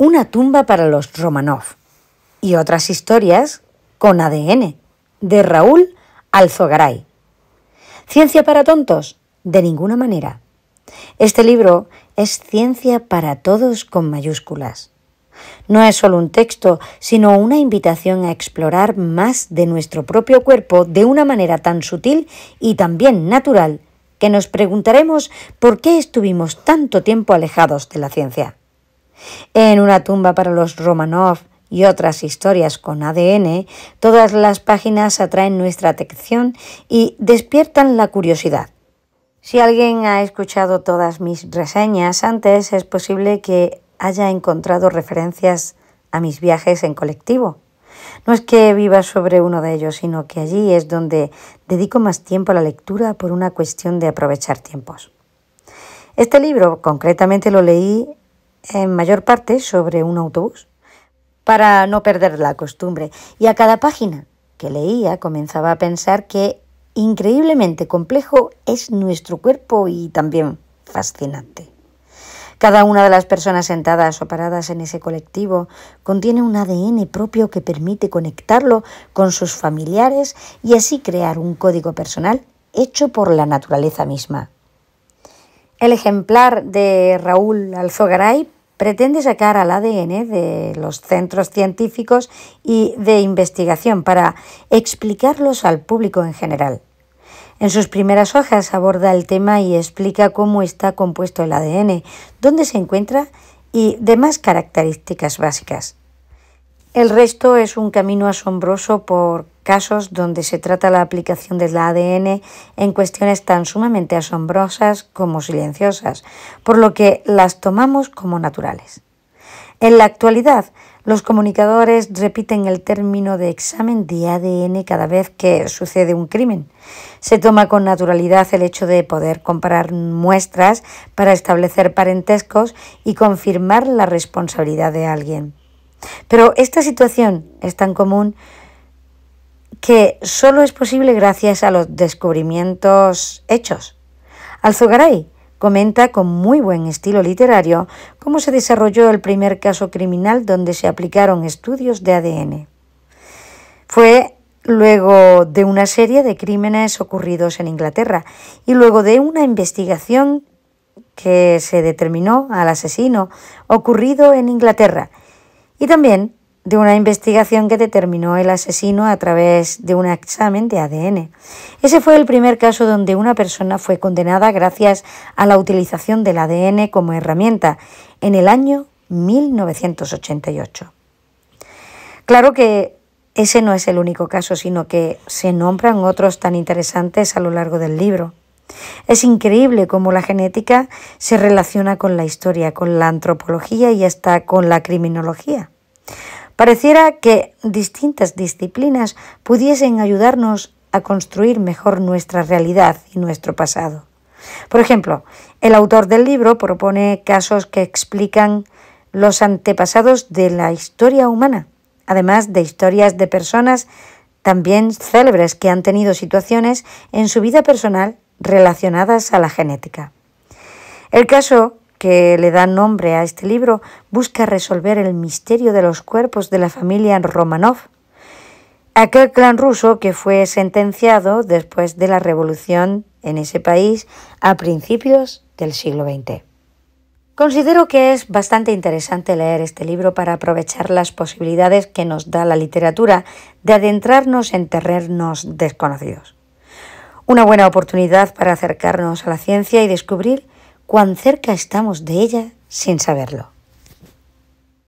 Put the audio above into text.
una tumba para los Romanov y otras historias con ADN de Raúl Alzogaray. Ciencia para tontos, de ninguna manera. Este libro es ciencia para todos con mayúsculas. No es solo un texto, sino una invitación a explorar más de nuestro propio cuerpo de una manera tan sutil y también natural que nos preguntaremos por qué estuvimos tanto tiempo alejados de la ciencia. En una tumba para los Romanov y otras historias con ADN, todas las páginas atraen nuestra atención y despiertan la curiosidad. Si alguien ha escuchado todas mis reseñas antes, es posible que haya encontrado referencias a mis viajes en colectivo. No es que viva sobre uno de ellos, sino que allí es donde dedico más tiempo a la lectura por una cuestión de aprovechar tiempos. Este libro concretamente lo leí en mayor parte sobre un autobús, para no perder la costumbre. Y a cada página que leía comenzaba a pensar que increíblemente complejo es nuestro cuerpo y también fascinante. Cada una de las personas sentadas o paradas en ese colectivo contiene un ADN propio que permite conectarlo con sus familiares y así crear un código personal hecho por la naturaleza misma. El ejemplar de Raúl Alzogaray pretende sacar al ADN de los centros científicos y de investigación para explicarlos al público en general. En sus primeras hojas aborda el tema y explica cómo está compuesto el ADN, dónde se encuentra y demás características básicas. El resto es un camino asombroso por casos donde se trata la aplicación del ADN en cuestiones tan sumamente asombrosas como silenciosas, por lo que las tomamos como naturales. En la actualidad, los comunicadores repiten el término de examen de ADN cada vez que sucede un crimen. Se toma con naturalidad el hecho de poder comparar muestras para establecer parentescos y confirmar la responsabilidad de alguien. Pero esta situación es tan común que solo es posible gracias a los descubrimientos hechos. Alzogaray comenta con muy buen estilo literario cómo se desarrolló el primer caso criminal donde se aplicaron estudios de ADN. Fue luego de una serie de crímenes ocurridos en Inglaterra y luego de una investigación que se determinó al asesino ocurrido en Inglaterra y también de una investigación que determinó el asesino a través de un examen de ADN. Ese fue el primer caso donde una persona fue condenada gracias a la utilización del ADN como herramienta en el año 1988. Claro que ese no es el único caso, sino que se nombran otros tan interesantes a lo largo del libro. Es increíble cómo la genética se relaciona con la historia, con la antropología y hasta con la criminología. Pareciera que distintas disciplinas pudiesen ayudarnos a construir mejor nuestra realidad y nuestro pasado. Por ejemplo, el autor del libro propone casos que explican los antepasados de la historia humana, además de historias de personas también célebres que han tenido situaciones en su vida personal relacionadas a la genética. El caso que le da nombre a este libro busca resolver el misterio de los cuerpos de la familia Romanov, aquel clan ruso que fue sentenciado después de la revolución en ese país a principios del siglo XX. Considero que es bastante interesante leer este libro para aprovechar las posibilidades que nos da la literatura de adentrarnos en terrenos desconocidos. Una buena oportunidad para acercarnos a la ciencia y descubrir cuán cerca estamos de ella sin saberlo.